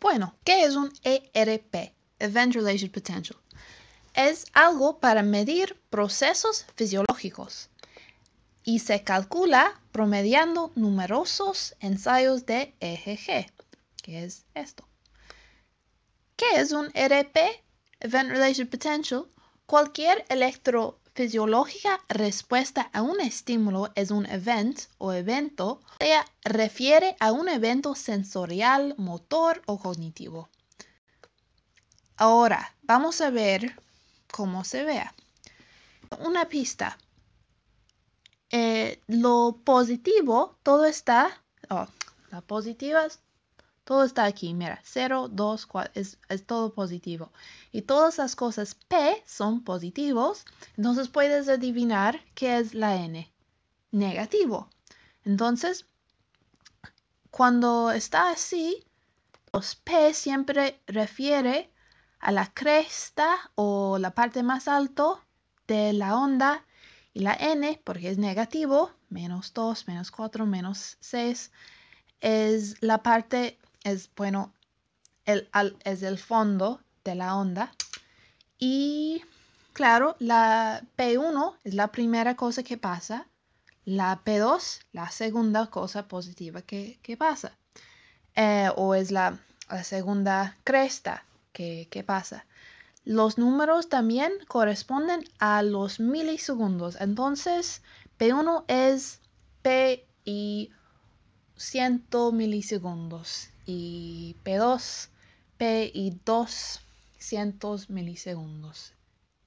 Bueno, ¿qué es un ERP? Event Related Potential. Es algo para medir procesos fisiológicos y se calcula promediando numerosos ensayos de EGG. ¿Qué es esto? ¿Qué es un ERP? Event Related Potential. Cualquier electro fisiológica respuesta a un estímulo es un event o evento, sea, refiere a un evento sensorial, motor o cognitivo. Ahora, vamos a ver cómo se vea. Una pista. Eh, lo positivo, todo está, oh, la positiva, todo está aquí, mira, 0, 2, 4, es, todo positivo. Y todas las cosas P son positivos, entonces puedes adivinar qué es la N. Negativo. Entonces, cuando está así, los P siempre refiere a la cresta o la parte más alto de la onda y la n, porque es negativo, menos 2, menos 4, menos 6, es la parte es bueno, el, es el fondo de la onda. Y claro, la P1 es la primera cosa que pasa, la P2 la segunda cosa positiva que, pasa, eh, o es la, segunda cresta que, que pasa. Los números también corresponden a los milisegundos, entonces P1 es P y 100 milisegundos y P2, P y 2, 100 milisegundos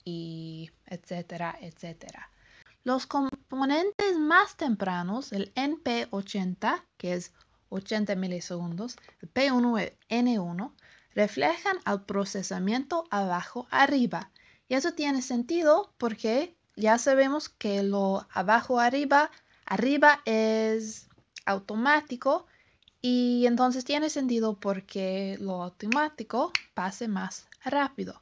y etcétera, etcétera. Los componentes más tempranos, el NP80, que es 80 milisegundos, el P1 N1, reflejan al procesamiento abajo arriba. Y eso tiene sentido porque ya sabemos que lo abajo arriba, arriba es automático y entonces tiene sentido porque lo automático pase más rápido.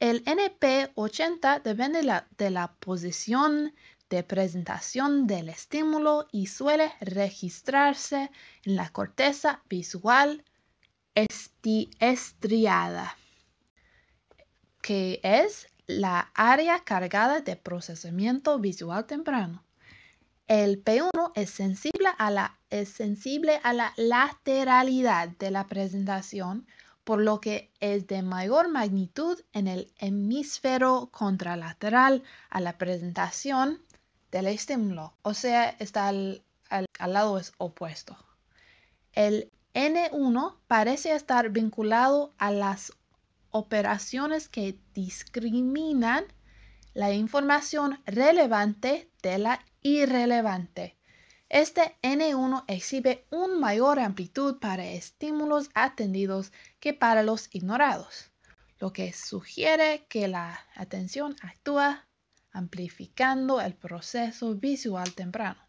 El NP80 depende de la posición de presentación del estímulo y suele registrarse en la corteza visual estriada, que es la área cargada de procesamiento visual temprano. El P1 es sensible a la, es sensible a la lateralidad de la presentación, por lo que es de mayor magnitud en el hemisferio contralateral a la presentación del estímulo, o sea, está al, lado opuesto. El N1 parece estar vinculado a las operaciones que discriminan la información relevante de la irrelevante. Este N1 exhibe una mayor amplitud para estímulos atendidos que para los ignorados, lo que sugiere que la atención actúa amplificando el proceso visual temprano.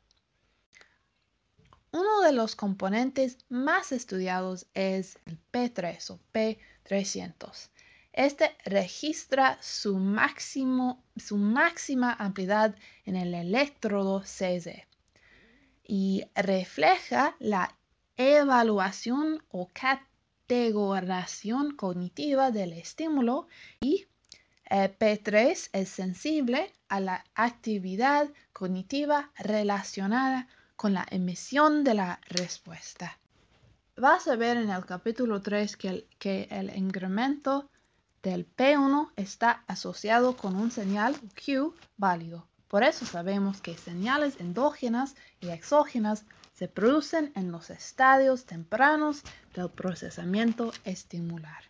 Uno de los componentes más estudiados es el P3 o P300, este registra su, máxima amplitud en el electrodo CZ y refleja la evaluación o categorización cognitiva del estímulo y eh, P3 es sensible a la actividad cognitiva relacionada con la emisión de la respuesta. Vas a ver en el capítulo 3 que el incremento del P1 está asociado con un señal Q válido. Por eso sabemos que señales endógenas y exógenas se producen en los estadios tempranos del procesamiento estimular.